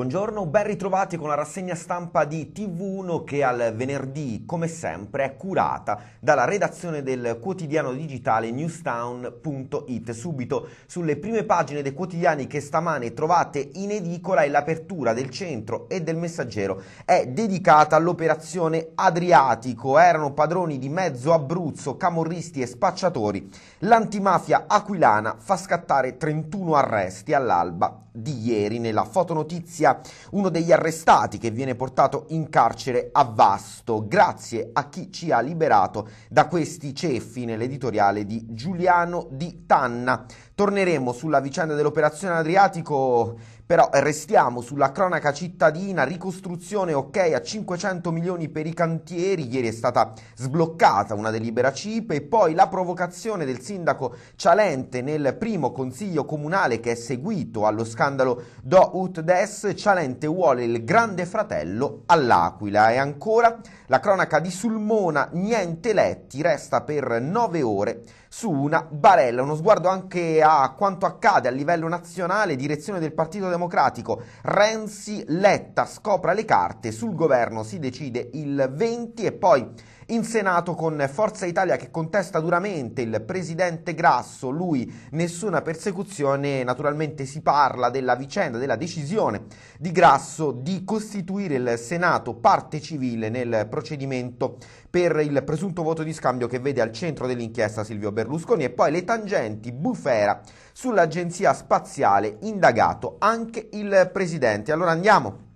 Buongiorno, ben ritrovati con la rassegna stampa di TV1 che al venerdì, come sempre, è curata dalla redazione del quotidiano digitale newstown.it. Subito sulle prime pagine dei quotidiani che stamane trovate in edicola e l'apertura del centro e del messaggero è dedicata all'operazione Adriatico. Erano padroni di mezzo Abruzzo, camorristi e spacciatori. L'antimafia aquilana fa scattare 31 arresti all'alba di ieri. Nella fotonotizia uno degli arrestati che viene portato in carcere a Vasto, grazie a chi ci ha liberato da questi ceffi nell'editoriale di Giuliano di Tanna. Torneremo sulla vicenda dell'operazione Adriatico però restiamo sulla cronaca cittadina, ricostruzione ok a 500 milioni per i cantieri, ieri è stata sbloccata una delibera CIPE e poi la provocazione del sindaco Cialente nel primo consiglio comunale che è seguito allo scandalo Do Ut Des, Cialente vuole il grande fratello all'Aquila e ancora la cronaca di Sulmona, niente letti, resta per 9 ore su una barella. Uno sguardo anche a quanto accade a livello nazionale, direzione del Partito Democratico. Renzi Letta scopra le carte, sul governo si decide il 20 e poi in Senato con Forza Italia che contesta duramente il presidente Grasso, lui nessuna persecuzione, naturalmente si parla della vicenda, della decisione di Grasso di costituire il Senato parte civile nel procedimento per il presunto voto di scambio che vede al centro dell'inchiesta Silvio Berlusconi e poi le tangenti bufera sull'agenzia spaziale indagato anche il presidente. Allora andiamo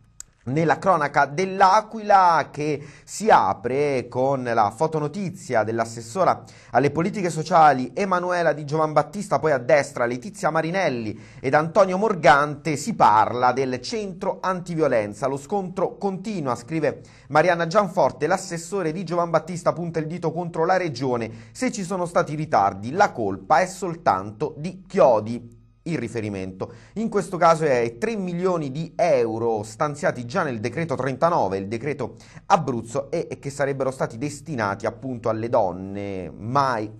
nella cronaca dell'Aquila che si apre con la fotonotizia dell'assessora alle politiche sociali Emanuela Di Giovanbattista, poi a destra Letizia Marinelli ed Antonio Morgante si parla del centro antiviolenza. Lo scontro continua, scrive Marianna Gianforte, l'assessore Di Giovanbattista punta il dito contro la regione. Se ci sono stati ritardi, la colpa è soltanto di Chiodi il riferimento. In questo caso è 3 milioni di euro stanziati già nel decreto 39, il decreto Abruzzo, e che sarebbero stati destinati appunto alle donne mai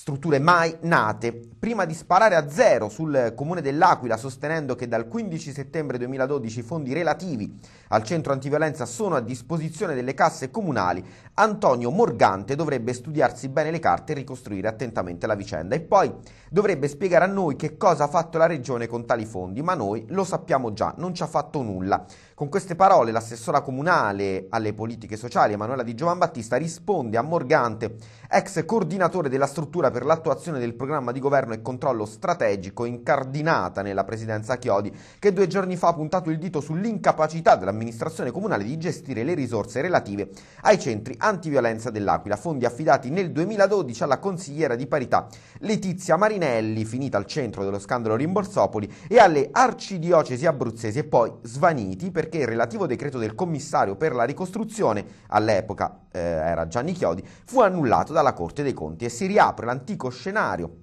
strutture mai nate, prima di sparare a zero sul comune dell'Aquila sostenendo che dal 15 settembre 2012 i fondi relativi al centro antiviolenza sono a disposizione delle casse comunali, Antonio Morgante dovrebbe studiarsi bene le carte e ricostruire attentamente la vicenda e poi dovrebbe spiegare a noi che cosa ha fatto la regione con tali fondi, ma noi lo sappiamo già, non ci ha fatto nulla. Con queste parole l'assessora comunale alle politiche sociali Emanuela Di Giovan Battista risponde a Morgante, ex coordinatore della struttura misura per l'attuazione del programma di governo e controllo strategico incardinata nella presidenza Chiodi, che due giorni fa ha puntato il dito sull'incapacità dell'amministrazione comunale di gestire le risorse relative ai centri antiviolenza dell'Aquila, fondi affidati nel 2012 alla consigliera di parità Letizia Marinelli, finita al centro dello scandalo Rimborsopoli, e alle arcidiocesi abruzzesi e poi svaniti perché il relativo decreto del commissario per la ricostruzione, all'epoca eh, era Gianni Chiodi, fu annullato dalla Corte dei Conti e si riapre l'antichità dell'antico scenario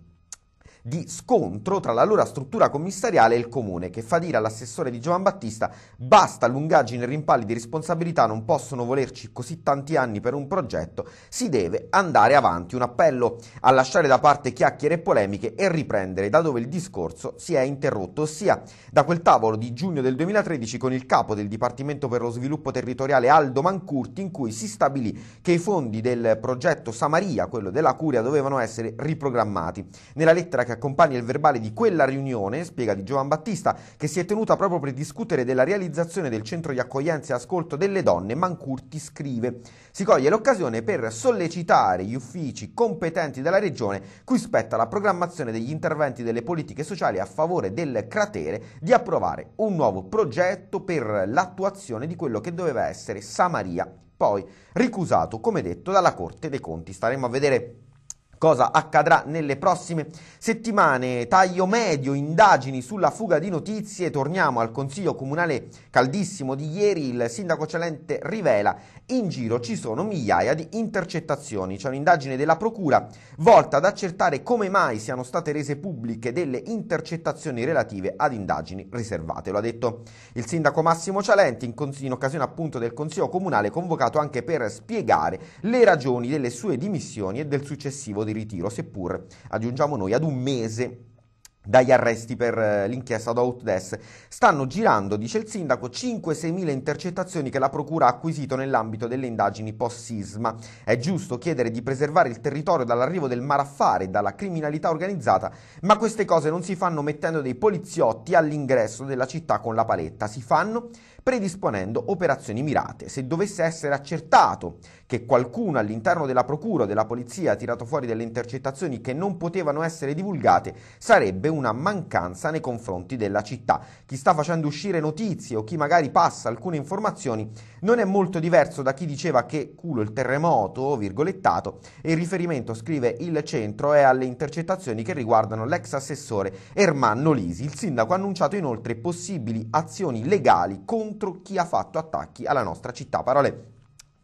di scontro tra l'allora struttura commissariale e il comune, che fa dire all'assessore di Giovan Battista basta lungaggini e rimpalli di responsabilità, non possono volerci così tanti anni per un progetto, si deve andare avanti. Un appello a lasciare da parte chiacchiere e polemiche e riprendere da dove il discorso si è interrotto, ossia da quel tavolo di giugno del 2013 con il capo del Dipartimento per lo Sviluppo Territoriale Aldo Mancurti in cui si stabilì che i fondi del progetto Samaria, quello della Curia, dovevano essere riprogrammati. Nella lettera che accompagna il verbale di quella riunione, spiega di Giovan Battista, che si è tenuta proprio per discutere della realizzazione del centro di accoglienza e ascolto delle donne, Mancurti scrive. Si coglie l'occasione per sollecitare gli uffici competenti della regione, cui spetta la programmazione degli interventi delle politiche sociali a favore del cratere, di approvare un nuovo progetto per l'attuazione di quello che doveva essere Samaria, poi ricusato, come detto, dalla Corte dei Conti. Staremo a vedere Cosa accadrà nelle prossime settimane? Taglio medio, indagini sulla fuga di notizie. Torniamo al Consiglio Comunale caldissimo di ieri. Il sindaco Celente rivela in giro ci sono migliaia di intercettazioni. C'è un'indagine della Procura volta ad accertare come mai siano state rese pubbliche delle intercettazioni relative ad indagini riservate. Lo ha detto il sindaco Massimo Celente in, in occasione appunto del Consiglio Comunale convocato anche per spiegare le ragioni delle sue dimissioni e del successivo di ritiro, seppur, aggiungiamo noi, ad un mese dagli arresti per eh, l'inchiesta da Outdes. Stanno girando, dice il sindaco, 5-6 mila intercettazioni che la Procura ha acquisito nell'ambito delle indagini post-sisma. È giusto chiedere di preservare il territorio dall'arrivo del maraffare e dalla criminalità organizzata, ma queste cose non si fanno mettendo dei poliziotti all'ingresso della città con la paletta, si fanno predisponendo operazioni mirate. Se dovesse essere accertato che qualcuno all'interno della Procura o della Polizia ha tirato fuori delle intercettazioni che non potevano essere divulgate, sarebbe un una mancanza nei confronti della città. Chi sta facendo uscire notizie o chi magari passa alcune informazioni non è molto diverso da chi diceva che culo il terremoto, virgolettato, e il riferimento, scrive il centro, è alle intercettazioni che riguardano l'ex assessore Ermanno Lisi. Il sindaco ha annunciato inoltre possibili azioni legali contro chi ha fatto attacchi alla nostra città. Parole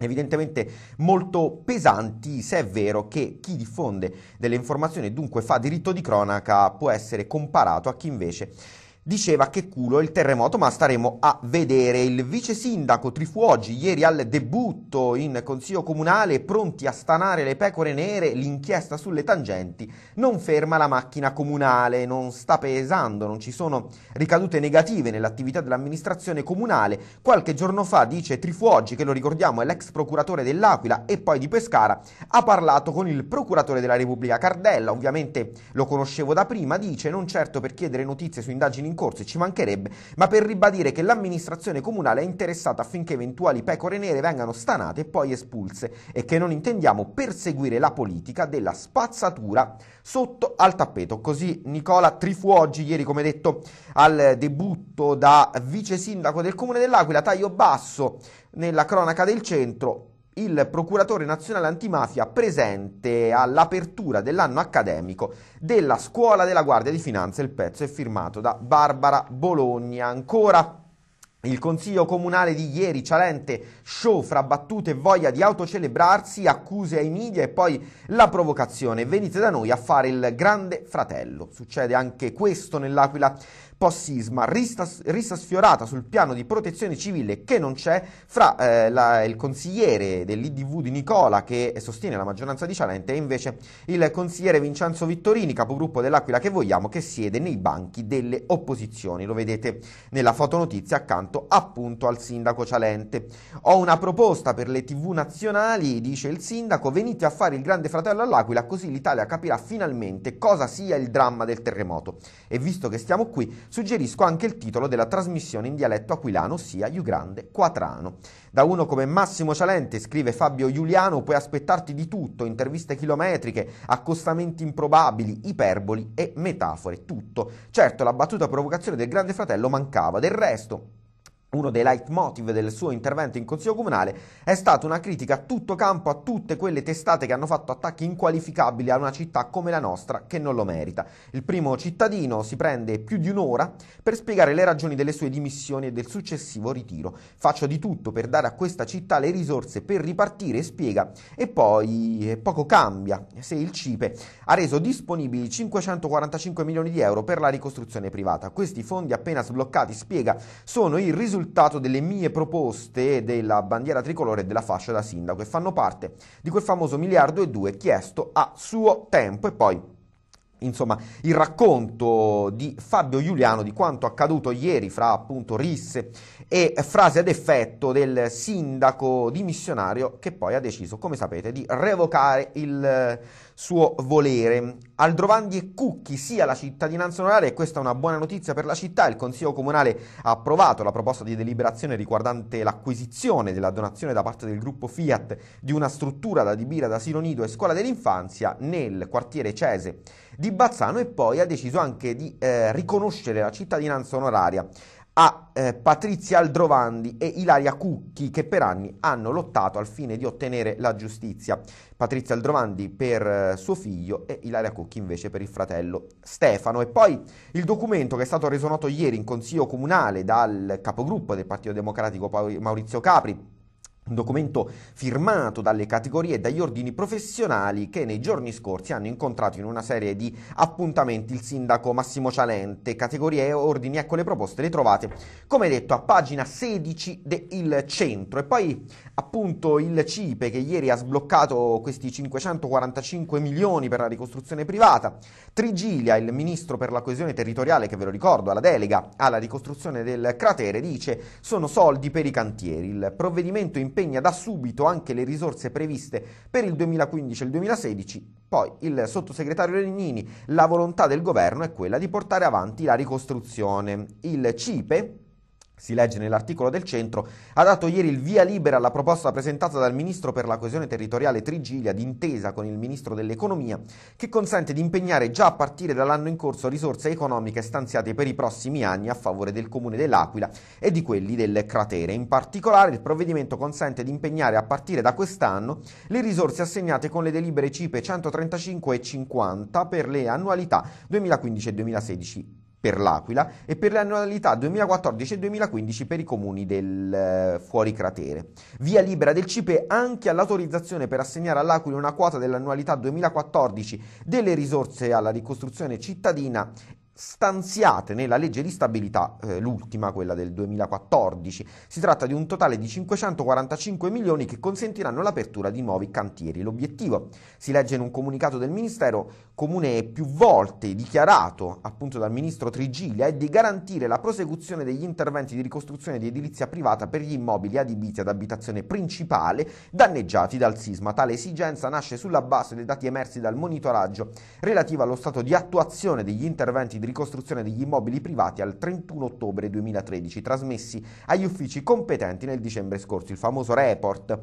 evidentemente molto pesanti se è vero che chi diffonde delle informazioni e dunque fa diritto di cronaca può essere comparato a chi invece diceva che culo il terremoto, ma staremo a vedere. Il vice sindaco Trifuoggi, ieri al debutto in consiglio comunale, pronti a stanare le pecore nere, l'inchiesta sulle tangenti non ferma la macchina comunale, non sta pesando, non ci sono ricadute negative nell'attività dell'amministrazione comunale. Qualche giorno fa, dice Trifuoggi, che lo ricordiamo è l'ex procuratore dell'Aquila e poi di Pescara, ha parlato con il procuratore della Repubblica Cardella, ovviamente lo conoscevo da prima, dice non certo per chiedere notizie su indagini in corso e ci mancherebbe, ma per ribadire che l'amministrazione comunale è interessata affinché eventuali pecore nere vengano stanate e poi espulse e che non intendiamo perseguire la politica della spazzatura sotto al tappeto. Così Nicola Trifuoggi, ieri come detto al debutto da vice sindaco del comune dell'Aquila, taglio basso nella cronaca del centro, il procuratore nazionale antimafia presente all'apertura dell'anno accademico della scuola della Guardia di Finanza. Il pezzo è firmato da Barbara Bologna. Ancora il consiglio comunale di ieri, Cialente, show fra battute e voglia di autocelebrarsi, accuse ai media e poi la provocazione. Venite da noi a fare il grande fratello. Succede anche questo nell'Aquila post-sisma, rista, sfiorata sul piano di protezione civile che non c'è fra eh, la, il consigliere dell'IDV di Nicola che sostiene la maggioranza di Cialente e invece il consigliere Vincenzo Vittorini, capogruppo dell'Aquila che vogliamo, che siede nei banchi delle opposizioni. Lo vedete nella fotonotizia accanto appunto al sindaco Cialente. Ho una proposta per le tv nazionali, dice il sindaco, venite a fare il grande fratello all'Aquila così l'Italia capirà finalmente cosa sia il dramma del terremoto. E visto che stiamo qui, Suggerisco anche il titolo della trasmissione in dialetto aquilano, ossia Iu Grande Quatrano. Da uno come Massimo Cialente, scrive Fabio Giuliano, puoi aspettarti di tutto, interviste chilometriche, accostamenti improbabili, iperboli e metafore, tutto. Certo, la battuta provocazione del grande fratello mancava, del resto uno dei leitmotiv del suo intervento in Consiglio Comunale è stata una critica a tutto campo a tutte quelle testate che hanno fatto attacchi inqualificabili a una città come la nostra che non lo merita. Il primo cittadino si prende più di un'ora per spiegare le ragioni delle sue dimissioni e del successivo ritiro. Faccio di tutto per dare a questa città le risorse per ripartire, spiega, e poi poco cambia se il CIPE ha reso disponibili 545 milioni di euro per la ricostruzione privata. Questi fondi appena sbloccati, spiega, sono il risultato risultato delle mie proposte della bandiera tricolore e della fascia da sindaco e fanno parte di quel famoso miliardo e due chiesto a suo tempo e poi insomma, il racconto di Fabio Giuliano di quanto accaduto ieri fra appunto risse e frase ad effetto del sindaco dimissionario che poi ha deciso, come sapete, di revocare il suo volere. Aldrovandi e Cucchi sia la cittadinanza onoraria e questa è una buona notizia per la città, il Consiglio Comunale ha approvato la proposta di deliberazione riguardante l'acquisizione della donazione da parte del gruppo Fiat di una struttura da adibire ad asilo nido e scuola dell'infanzia nel quartiere Cese di Bazzano e poi ha deciso anche di eh, riconoscere la cittadinanza onoraria a eh, Patrizia Aldrovandi e Ilaria Cucchi che per anni hanno lottato al fine di ottenere la giustizia. Patrizia Aldrovandi per eh, suo figlio e Ilaria Cucchi invece per il fratello Stefano. E poi il documento che è stato reso noto ieri in Consiglio Comunale dal capogruppo del Partito Democratico Maurizio Capri un documento firmato dalle categorie e dagli ordini professionali che nei giorni scorsi hanno incontrato in una serie di appuntamenti il sindaco Massimo Cialente. Categorie e ordini, ecco le proposte, le trovate come detto a pagina 16 del centro. E poi appunto il CIPE che ieri ha sbloccato questi 545 milioni per la ricostruzione privata, Trigilia, il ministro per la coesione territoriale che ve lo ricordo, alla delega alla ricostruzione del cratere, dice sono soldi per i cantieri. Il provvedimento impegna impegna da subito anche le risorse previste per il 2015 e il 2016. Poi il sottosegretario Legnini, la volontà del governo è quella di portare avanti la ricostruzione. Il CIPE, si legge nell'articolo del centro, ha dato ieri il via libera alla proposta presentata dal Ministro per la coesione territoriale Trigilia d'intesa con il Ministro dell'Economia, che consente di impegnare già a partire dall'anno in corso risorse economiche stanziate per i prossimi anni a favore del Comune dell'Aquila e di quelli del cratere. In particolare il provvedimento consente di impegnare a partire da quest'anno le risorse assegnate con le delibere CIPE 135 e 50 per le annualità 2015 e 2016 per l'Aquila e per le annualità 2014 e 2015 per i comuni del eh, fuori cratere. Via libera del CIPE anche all'autorizzazione per assegnare all'Aquila una quota dell'annualità 2014 delle risorse alla ricostruzione cittadina stanziate nella legge di stabilità, eh, l'ultima, quella del 2014. Si tratta di un totale di 545 milioni che consentiranno l'apertura di nuovi cantieri. L'obiettivo, si legge in un comunicato del Ministero, comune più volte dichiarato appunto dal Ministro Trigilia, è di garantire la prosecuzione degli interventi di ricostruzione di edilizia privata per gli immobili adibiti ad abitazione principale danneggiati dal sisma. Tale esigenza nasce sulla base dei dati emersi dal monitoraggio relativo allo stato di attuazione degli interventi di ricostruzione degli immobili privati al 31 ottobre 2013, trasmessi agli uffici competenti nel dicembre scorso, il famoso report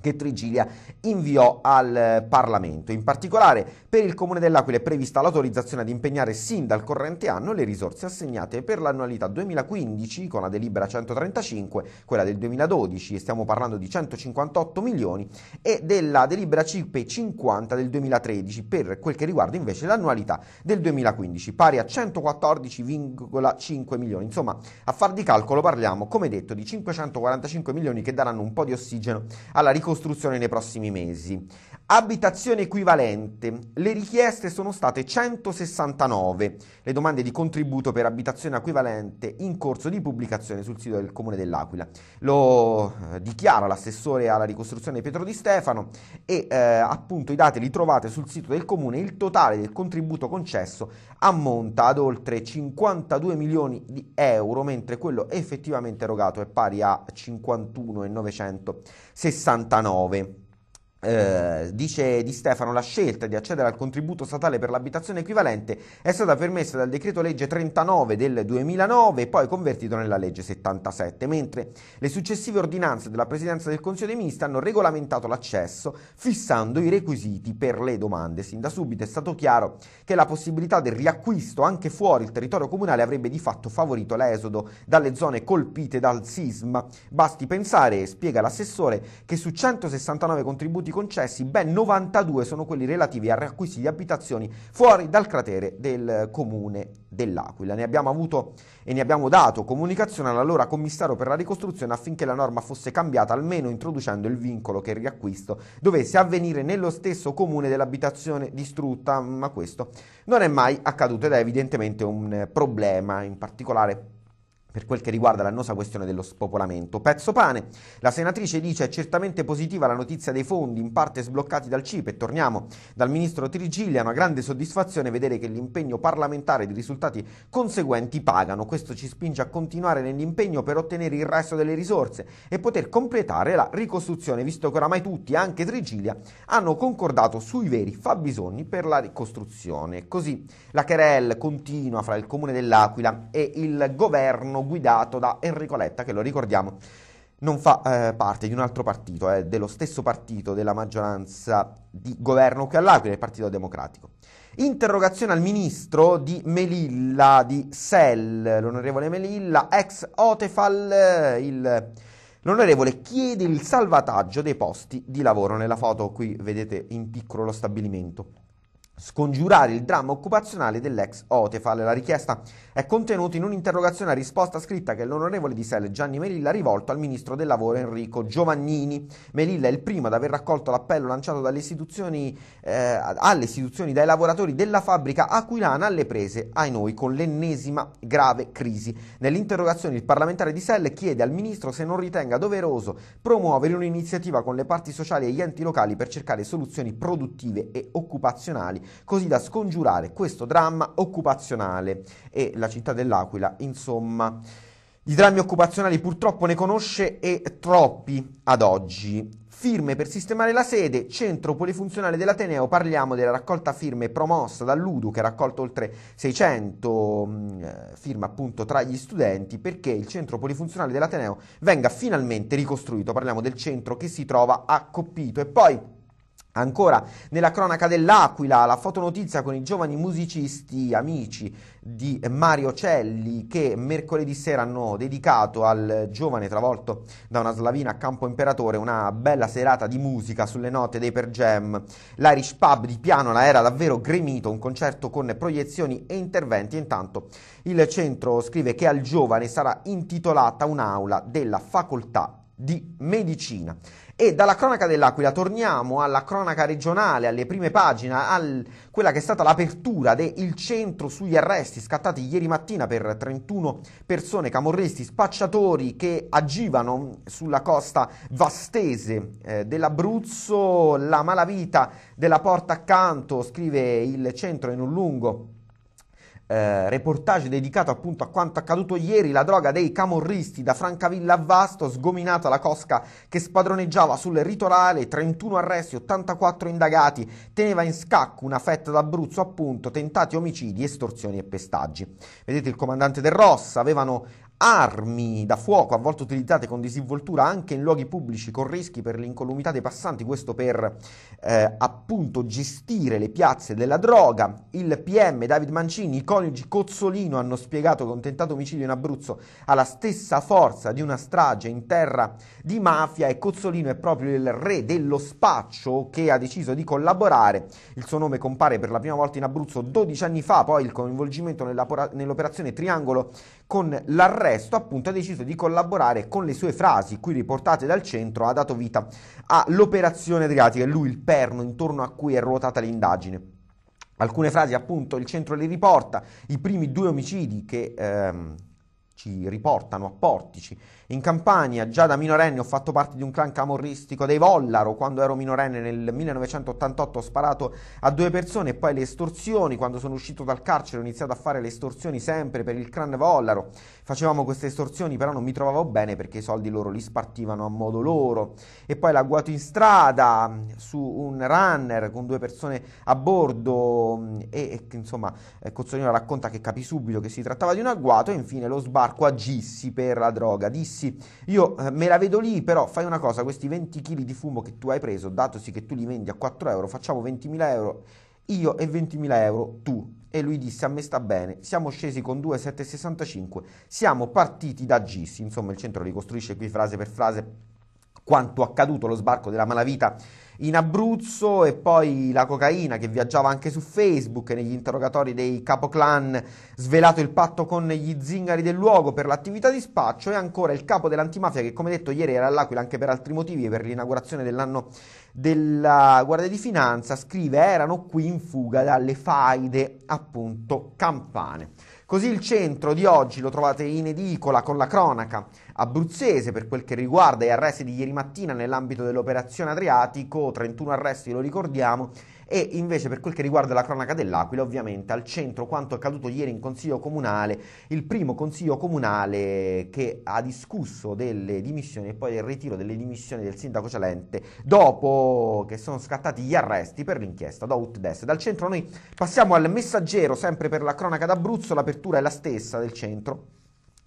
che Trigilia inviò al eh, Parlamento. In particolare per il Comune dell'Aquila è prevista l'autorizzazione ad impegnare sin dal corrente anno le risorse assegnate per l'annualità 2015 con la delibera 135, quella del 2012, stiamo parlando di 158 milioni, e della delibera CIPE 50 del 2013 per quel che riguarda invece l'annualità del 2015, pari a 114,5 milioni. Insomma, a far di calcolo parliamo, come detto, di 545 milioni che daranno un po' di ossigeno alla ricostruzione costruzione nei prossimi mesi abitazione equivalente. Le richieste sono state 169, le domande di contributo per abitazione equivalente in corso di pubblicazione sul sito del Comune dell'Aquila. Lo eh, dichiara l'assessore alla ricostruzione Pietro Di Stefano e eh, appunto i dati li trovate sul sito del Comune. Il totale del contributo concesso ammonta ad oltre 52 milioni di euro, mentre quello effettivamente erogato è pari a 51,969. Eh, dice Di Stefano la scelta di accedere al contributo statale per l'abitazione equivalente è stata permessa dal decreto legge 39 del 2009 e poi convertito nella legge 77, mentre le successive ordinanze della Presidenza del Consiglio dei Ministri hanno regolamentato l'accesso fissando i requisiti per le domande. Sin da subito è stato chiaro che la possibilità del riacquisto anche fuori il territorio comunale avrebbe di fatto favorito l'esodo dalle zone colpite dal sisma. Basti pensare, spiega l'assessore, che su 169 contributi concessi, ben 92 sono quelli relativi a riacquisti di abitazioni fuori dal cratere del comune dell'Aquila. Ne abbiamo avuto e ne abbiamo dato comunicazione all'allora commissario per la ricostruzione affinché la norma fosse cambiata, almeno introducendo il vincolo che il riacquisto dovesse avvenire nello stesso comune dell'abitazione distrutta, ma questo non è mai accaduto ed è evidentemente un problema, in particolare per quel che riguarda l'annosa questione dello spopolamento. Pezzo pane. La senatrice dice è certamente positiva la notizia dei fondi in parte sbloccati dal CIPE. Torniamo dal ministro Trigiglia, una grande soddisfazione vedere che l'impegno parlamentare e i risultati conseguenti pagano. Questo ci spinge a continuare nell'impegno per ottenere il resto delle risorse e poter completare la ricostruzione, visto che oramai tutti, anche Trigiglia, hanno concordato sui veri fabbisogni per la ricostruzione. Così la querel continua fra il comune dell'Aquila e il governo guidato da Enrico Letta che lo ricordiamo non fa eh, parte di un altro partito, è eh, dello stesso partito della maggioranza di governo che all'Aquila, il Partito Democratico. Interrogazione al ministro di Melilla, di Sell, l'onorevole Melilla, ex Otefal, il, l'onorevole chiede il salvataggio dei posti di lavoro. Nella foto qui vedete in piccolo lo stabilimento scongiurare il dramma occupazionale dell'ex Otefal. La richiesta è contenuta in un'interrogazione a risposta scritta che l'onorevole di Sele Gianni Melilla ha rivolto al ministro del lavoro Enrico Giovannini. Melilla è il primo ad aver raccolto l'appello lanciato dalle istituzioni, eh, alle istituzioni dai lavoratori della fabbrica aquilana alle prese ai noi con l'ennesima grave crisi. Nell'interrogazione il parlamentare di Selle chiede al ministro se non ritenga doveroso promuovere un'iniziativa con le parti sociali e gli enti locali per cercare soluzioni produttive e occupazionali così da scongiurare questo dramma occupazionale e la città dell'Aquila, insomma, di drammi occupazionali purtroppo ne conosce e troppi ad oggi. Firme per sistemare la sede, centro polifunzionale dell'Ateneo, parliamo della raccolta firme promossa dall'Udu che ha raccolto oltre 600 mh, mm, eh, firme appunto tra gli studenti perché il centro polifunzionale dell'Ateneo venga finalmente ricostruito, parliamo del centro che si trova a Coppito e poi Ancora, nella cronaca dell'Aquila, la fotonotizia con i giovani musicisti amici di Mario Celli che mercoledì sera hanno dedicato al giovane travolto da una slavina a Campo Imperatore una bella serata di musica sulle note dei Per Jam. L'Irish Pub di Pianola era davvero gremito, un concerto con proiezioni e interventi. Intanto il centro scrive che al giovane sarà intitolata un'aula della facoltà di medicina. E dalla cronaca dell'Aquila torniamo alla cronaca regionale, alle prime pagine, a quella che è stata l'apertura del centro sugli arresti scattati ieri mattina per 31 persone, camorristi, spacciatori che agivano sulla costa vastese eh, dell'Abruzzo, la malavita della porta accanto, scrive il centro in un lungo eh, reportage dedicato appunto a quanto accaduto ieri, la droga dei camorristi da Francavilla a Vasto, sgominata la cosca che spadroneggiava sul ritorale, 31 arresti, 84 indagati, teneva in scacco una fetta d'Abruzzo appunto, tentati omicidi, estorsioni e pestaggi. Vedete il comandante del Ross, avevano armi da fuoco a volte utilizzate con disinvoltura anche in luoghi pubblici con rischi per l'incolumità dei passanti, questo per eh, appunto gestire le piazze della droga. Il PM David Mancini, i coniugi Cozzolino hanno spiegato che un tentato omicidio in Abruzzo ha la stessa forza di una strage in terra di mafia e Cozzolino è proprio il re dello spaccio che ha deciso di collaborare. Il suo nome compare per la prima volta in Abruzzo 12 anni fa, poi il coinvolgimento nell'operazione Triangolo con l'arresto arresto appunto ha deciso di collaborare con le sue frasi, qui riportate dal centro, ha dato vita all'operazione Adriatica, lui il perno intorno a cui è ruotata l'indagine. Alcune frasi appunto il centro le riporta, i primi due omicidi che ehm, ci riportano a portici in Campania, già da minorenne, ho fatto parte di un clan camorristico dei Vollaro. Quando ero minorenne nel 1988 ho sparato a due persone e poi le estorsioni. Quando sono uscito dal carcere ho iniziato a fare le estorsioni sempre per il clan Vollaro. Facevamo queste estorsioni, però non mi trovavo bene perché i soldi loro li spartivano a modo loro. E poi l'agguato in strada su un runner con due persone a bordo e, e insomma eh, Cozzolino racconta che capì subito che si trattava di un agguato e infine lo sbarco a Gissi per la droga. Disse fissi. Io eh, me la vedo lì, però fai una cosa, questi 20 kg di fumo che tu hai preso, datosi che tu li vendi a 4 euro, facciamo 20.000 euro, io e 20.000 euro tu. E lui disse a me sta bene, siamo scesi con 2,765, siamo partiti da Gissi, insomma il centro ricostruisce qui frase per frase quanto accaduto lo sbarco della malavita in Abruzzo e poi la cocaina che viaggiava anche su Facebook negli interrogatori dei capoclan, svelato il patto con gli zingari del luogo per l'attività di spaccio e ancora il capo dell'antimafia che come detto ieri era all'Aquila anche per altri motivi e per l'inaugurazione dell'anno della Guardia di Finanza scrive erano qui in fuga dalle faide appunto campane. Così il centro di oggi lo trovate in edicola con la cronaca abruzzese per quel che riguarda gli arresti di ieri mattina nell'ambito dell'operazione Adriatico, 31 arresti lo ricordiamo, e invece per quel che riguarda la cronaca dell'Aquila, ovviamente al centro quanto è accaduto ieri in Consiglio Comunale, il primo Consiglio Comunale che ha discusso delle dimissioni e poi del ritiro delle dimissioni del sindaco Celente dopo che sono scattati gli arresti per l'inchiesta da Outdes. Dal centro noi passiamo al messaggero, sempre per la cronaca d'Abruzzo, l'apertura è la stessa del centro.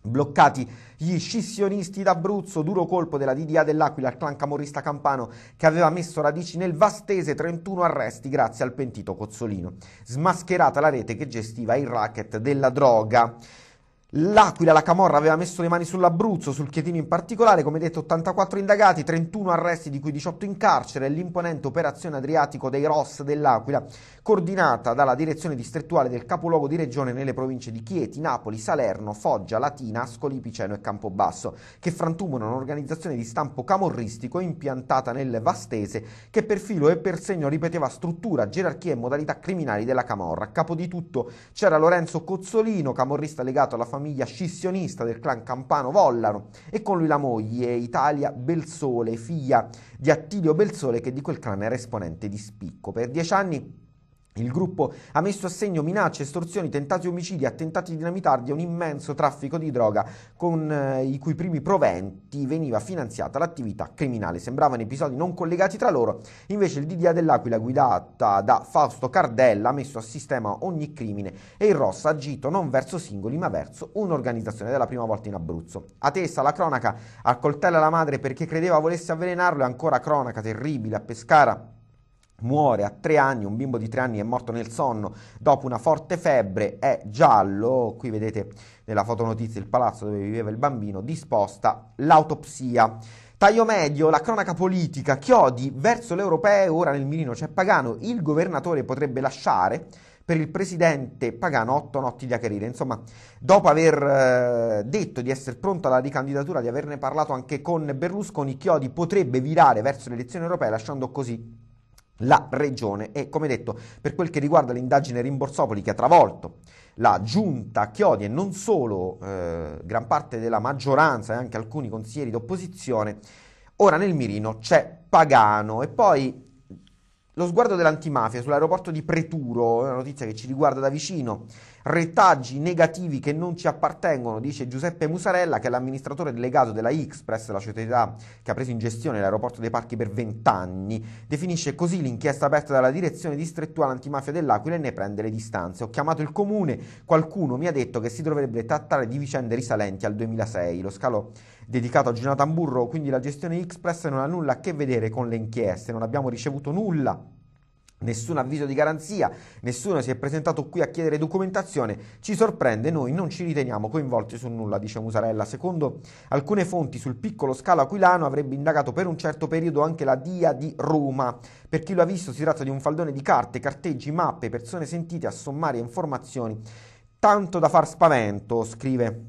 Bloccati gli scissionisti d'Abruzzo, duro colpo della DDA dell'Aquila al clan camorrista campano che aveva messo radici nel Vastese, 31 arresti grazie al pentito Cozzolino. Smascherata la rete che gestiva il racket della droga. L'Aquila, la Camorra aveva messo le mani sull'Abruzzo, sul Chietino in particolare, come detto 84 indagati, 31 arresti di cui 18 in carcere, l'imponente operazione Adriatico dei Ross dell'Aquila, coordinata dalla direzione distrettuale del capoluogo di regione nelle province di Chieti, Napoli, Salerno, Foggia, Latina, Ascoli Piceno e Campobasso, che frantumano un'organizzazione di stampo camorristico impiantata nel Vastese che per filo e per segno ripeteva struttura, gerarchia e modalità criminali della Camorra. A capo di tutto c'era Lorenzo Cozzolino, camorrista legato alla famiglia famiglia scissionista del clan Campano Vollano e con lui la moglie Italia Belsole, figlia di Attilio Belsole che di quel clan era esponente di spicco. Per dieci anni il gruppo ha messo a segno minacce, estorsioni, tentati omicidi, attentati dinamitardi e un immenso traffico di droga con eh, i cui primi proventi veniva finanziata l'attività criminale. Sembravano episodi non collegati tra loro, invece il DDA dell'Aquila guidata da Fausto Cardella ha messo a sistema ogni crimine e il Ross ha agito non verso singoli ma verso un'organizzazione della prima volta in Abruzzo. A testa la cronaca accoltella la madre perché credeva volesse avvelenarlo e ancora cronaca terribile a Pescara muore a tre anni, un bimbo di tre anni è morto nel sonno dopo una forte febbre, è giallo, qui vedete nella fotonotizia il palazzo dove viveva il bambino, disposta l'autopsia. Taglio medio, la cronaca politica, Chiodi verso l'europeo, ora nel mirino c'è Pagano, il governatore potrebbe lasciare per il presidente Pagano otto notti di acarire. Insomma, dopo aver eh, detto di essere pronto alla ricandidatura, di averne parlato anche con Berlusconi, Chiodi potrebbe virare verso le elezioni europee lasciando così la regione e come detto per quel che riguarda l'indagine Rimborsopoli che ha travolto la giunta Chiodi e non solo eh, gran parte della maggioranza e anche alcuni consiglieri d'opposizione ora nel mirino c'è Pagano e poi lo sguardo dell'antimafia sull'aeroporto di Preturo, una notizia che ci riguarda da vicino, rettaggi negativi che non ci appartengono, dice Giuseppe Musarella, che è l'amministratore delegato della X la società che ha preso in gestione l'aeroporto dei parchi per vent'anni, definisce così l'inchiesta aperta dalla direzione distrettuale antimafia dell'Aquila e ne prende le distanze. Ho chiamato il comune, qualcuno mi ha detto che si dovrebbe trattare di vicende risalenti al 2006. Lo scalo dedicato a Jonathan Tamburro, quindi la gestione Express non ha nulla a che vedere con le inchieste, non abbiamo ricevuto nulla Nessun avviso di garanzia, nessuno si è presentato qui a chiedere documentazione, ci sorprende, noi non ci riteniamo coinvolti su nulla, dice Musarella. Secondo alcune fonti sul piccolo scalo aquilano avrebbe indagato per un certo periodo anche la DIA di Roma. Per chi lo ha visto si tratta di un faldone di carte, carteggi, mappe, persone sentite a sommare informazioni, tanto da far spavento, scrive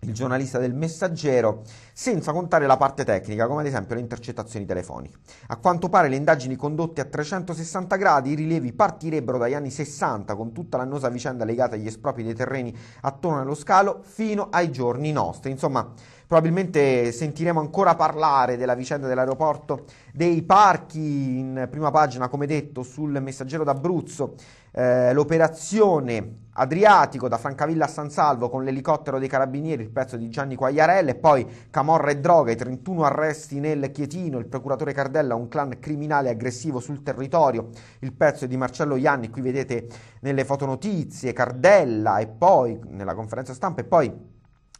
il giornalista del messaggero, senza contare la parte tecnica, come ad esempio le intercettazioni telefoniche. A quanto pare le indagini condotte a 360 gradi, i rilievi partirebbero dagli anni 60 con tutta l'annosa vicenda legata agli espropri dei terreni attorno allo scalo fino ai giorni nostri. Insomma, Probabilmente sentiremo ancora parlare della vicenda dell'aeroporto dei parchi in prima pagina, come detto, sul messaggero d'Abruzzo. Eh, l'operazione Adriatico da Francavilla a San Salvo con l'elicottero dei carabinieri, il pezzo di Gianni Quagliarelle, poi Camorra e droga, i 31 arresti nel Chietino, il procuratore Cardella, un clan criminale aggressivo sul territorio, il pezzo di Marcello Ianni, qui vedete nelle fotonotizie, Cardella e poi nella conferenza stampa e poi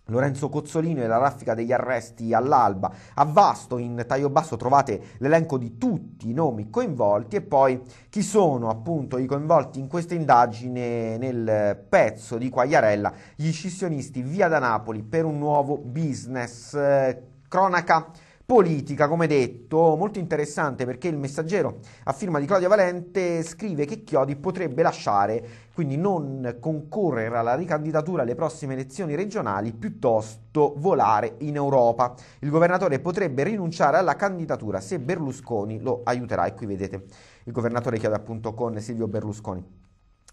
Lorenzo Cozzolino e la raffica degli arresti all'alba. A vasto in taglio basso trovate l'elenco di tutti i nomi coinvolti e poi chi sono appunto i coinvolti in questa indagine nel pezzo di Quagliarella, gli scissionisti via da Napoli per un nuovo business. Eh, cronaca politica, come detto, molto interessante perché il messaggero a firma di Claudia Valente scrive che Chiodi potrebbe lasciare, quindi non concorrere alla ricandidatura alle prossime elezioni regionali, piuttosto volare in Europa. Il governatore potrebbe rinunciare alla candidatura se Berlusconi lo aiuterà e qui vedete il governatore Chiodi appunto con Silvio Berlusconi.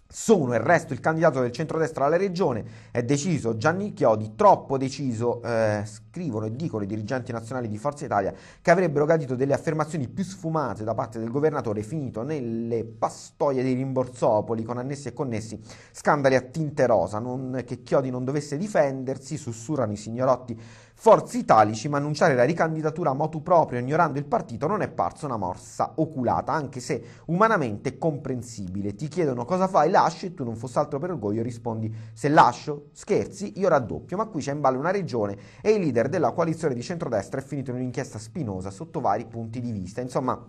Sono e resto il candidato del centrodestra alla regione, è deciso Gianni Chiodi, troppo deciso, eh, scrivono e dicono i dirigenti nazionali di Forza Italia che avrebbero gradito delle affermazioni più sfumate da parte del governatore finito nelle pastoie dei rimborsopoli con annessi e connessi scandali a tinte rosa, non, che Chiodi non dovesse difendersi, sussurrano i signorotti Forza Italici, ma annunciare la ricandidatura a motu proprio ignorando il partito non è parso una morsa oculata, anche se umanamente comprensibile. Ti chiedono cosa fai, lasci e tu non fosse altro per orgoglio rispondi se lascio, scherzi, io raddoppio, ma qui c'è in ballo una regione e i leader leader della coalizione di centrodestra è finito in un'inchiesta spinosa sotto vari punti di vista. Insomma,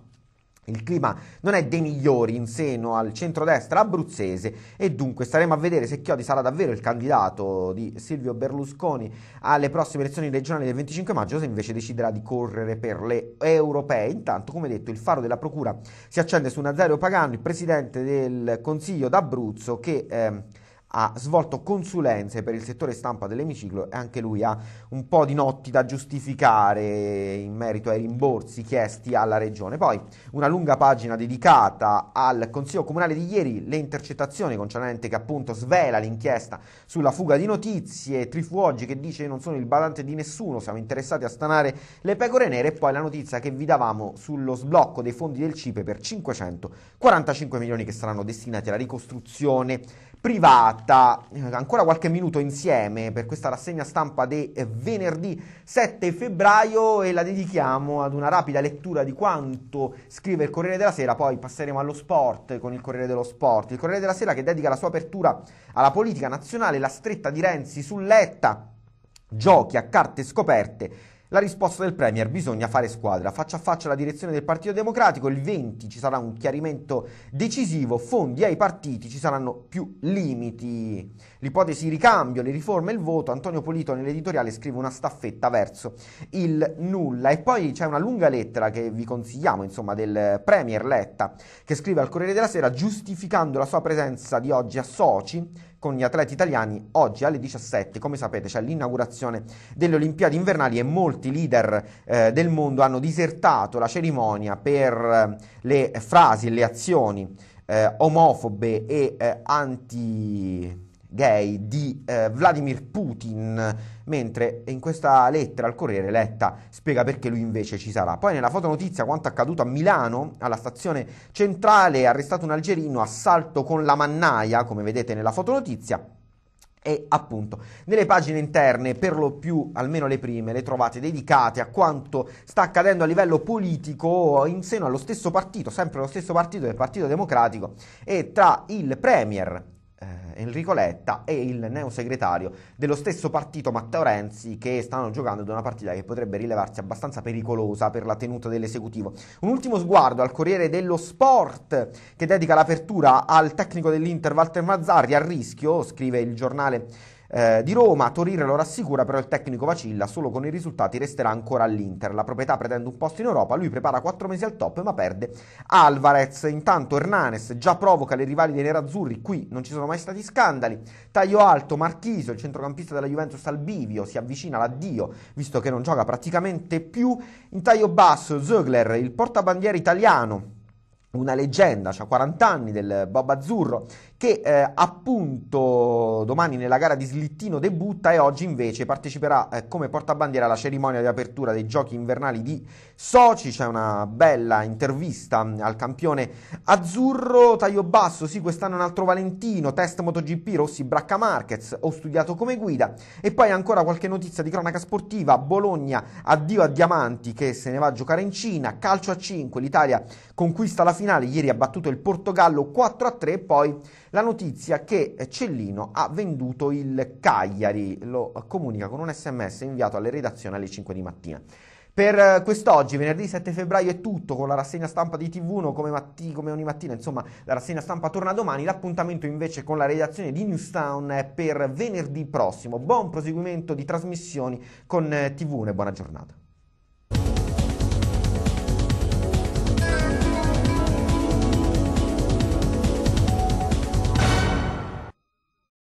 il clima non è dei migliori in seno al centrodestra abruzzese e dunque staremo a vedere se Chiodi sarà davvero il candidato di Silvio Berlusconi alle prossime elezioni regionali del 25 maggio o se invece deciderà di correre per le europee. Intanto, come detto, il faro della procura si accende su Nazario Pagano, il presidente del Consiglio d'Abruzzo che... Eh, ha svolto consulenze per il settore stampa dell'emiciclo e anche lui ha un po' di notti da giustificare in merito ai rimborsi chiesti alla regione. Poi una lunga pagina dedicata al Consiglio Comunale di ieri, le intercettazioni concernente che appunto svela l'inchiesta sulla fuga di notizie, Trifuoggi che dice non sono il badante di nessuno, siamo interessati a stanare le pecore nere e poi la notizia che vi davamo sullo sblocco dei fondi del CIPE per 545 milioni che saranno destinati alla ricostruzione privata. Eh, ancora qualche minuto insieme per questa rassegna stampa di eh, venerdì 7 febbraio e la dedichiamo ad una rapida lettura di quanto scrive il Corriere della Sera, poi passeremo allo sport con il Corriere dello Sport. Il Corriere della Sera che dedica la sua apertura alla politica nazionale, la stretta di Renzi sull'Etta, giochi a carte scoperte la risposta del Premier, bisogna fare squadra, faccia a faccia la direzione del Partito Democratico, il 20 ci sarà un chiarimento decisivo, fondi ai partiti, ci saranno più limiti. L'ipotesi ricambio, le riforme e il voto, Antonio Polito nell'editoriale scrive una staffetta verso il nulla. E poi c'è una lunga lettera che vi consigliamo, insomma, del Premier Letta, che scrive al Corriere della Sera giustificando la sua presenza di oggi a Soci, con gli atleti italiani oggi alle 17, come sapete c'è l'inaugurazione delle Olimpiadi invernali e molti leader eh, del mondo hanno disertato la cerimonia per eh, le frasi e le azioni eh, omofobe e eh, anti gay di eh, Vladimir Putin, mentre in questa lettera al Corriere Letta spiega perché lui invece ci sarà. Poi nella fotonotizia quanto accaduto a Milano, alla stazione centrale, arrestato un algerino, assalto con la mannaia, come vedete nella fotonotizia, e appunto nelle pagine interne, per lo più, almeno le prime, le trovate dedicate a quanto sta accadendo a livello politico in seno allo stesso partito, sempre lo stesso partito del Partito Democratico, e tra il Premier eh, Enrico Letta e il neo segretario dello stesso partito Matteo Renzi che stanno giocando ad una partita che potrebbe rilevarsi abbastanza pericolosa per la tenuta dell'esecutivo. Un ultimo sguardo al Corriere dello Sport che dedica l'apertura al tecnico dell'Inter Walter Mazzarri a rischio, scrive il giornale eh, di Roma. Torire lo rassicura, però il tecnico vacilla, solo con i risultati resterà ancora all'Inter. La proprietà pretende un posto in Europa, lui prepara 4 mesi al top ma perde Alvarez. Intanto Hernanes già provoca le rivali dei nerazzurri, qui non ci sono mai stati scandali. Taglio alto, Marchisio, il centrocampista della Juventus al bivio, si avvicina l'addio, visto che non gioca praticamente più. In taglio basso, Zögler, il portabandiere italiano, una leggenda, ha cioè 40 anni del Bob Azzurro, che eh, appunto domani nella gara di slittino debutta e oggi invece parteciperà eh, come portabandiera alla cerimonia di apertura dei giochi invernali di Soci, c'è una bella intervista mm, al campione azzurro, taglio basso, sì quest'anno un altro Valentino, test MotoGP, Rossi Bracca Marquez, ho studiato come guida e poi ancora qualche notizia di cronaca sportiva, Bologna addio a Diamanti che se ne va a giocare in Cina, calcio a 5, l'Italia conquista la finale, ieri ha battuto il Portogallo 4 a 3 poi la notizia che eh, Cellino ha venduto il Cagliari, lo eh, comunica con un sms inviato alle redazioni alle 5 di mattina. Per eh, quest'oggi, venerdì 7 febbraio, è tutto con la rassegna stampa di TV1 come, matti, come, ogni mattina. Insomma, la rassegna stampa torna domani. L'appuntamento invece con la redazione di Newstown è per venerdì prossimo. Buon proseguimento di trasmissioni con TV1 e buona giornata.